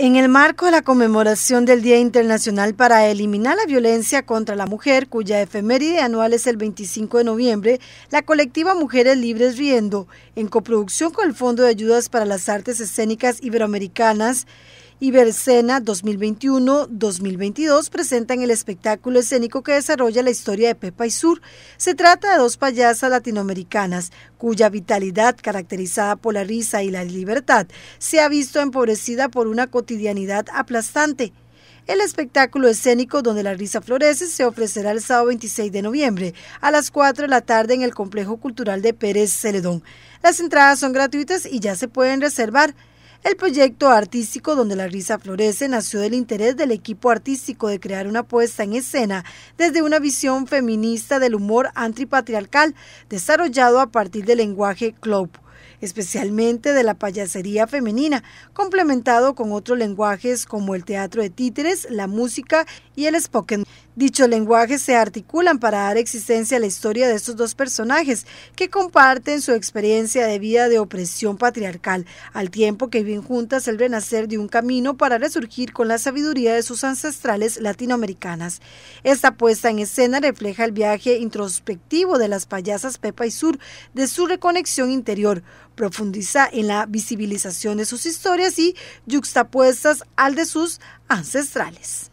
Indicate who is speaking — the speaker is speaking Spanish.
Speaker 1: En el marco de la conmemoración del Día Internacional para Eliminar la Violencia contra la Mujer, cuya efeméride anual es el 25 de noviembre, la colectiva Mujeres Libres Riendo, en coproducción con el Fondo de Ayudas para las Artes Escénicas Iberoamericanas Ibercena 2021-2022 presentan el espectáculo escénico que desarrolla la historia de Pepa y Sur. Se trata de dos payasas latinoamericanas cuya vitalidad, caracterizada por la risa y la libertad, se ha visto empobrecida por una cotidianidad aplastante. El espectáculo escénico donde la risa florece se ofrecerá el sábado 26 de noviembre a las 4 de la tarde en el Complejo Cultural de Pérez Celedón. Las entradas son gratuitas y ya se pueden reservar. El proyecto artístico Donde la risa florece nació del interés del equipo artístico de crear una puesta en escena desde una visión feminista del humor antipatriarcal desarrollado a partir del lenguaje club especialmente de la payasería femenina, complementado con otros lenguajes como el teatro de títeres, la música y el spoken. Dichos lenguajes se articulan para dar existencia a la historia de estos dos personajes que comparten su experiencia de vida de opresión patriarcal, al tiempo que viven juntas el renacer de un camino para resurgir con la sabiduría de sus ancestrales latinoamericanas. Esta puesta en escena refleja el viaje introspectivo de las payasas Pepa y Sur, de su reconexión interior, Profundiza en la visibilización de sus historias y yuxtapuestas al de sus ancestrales.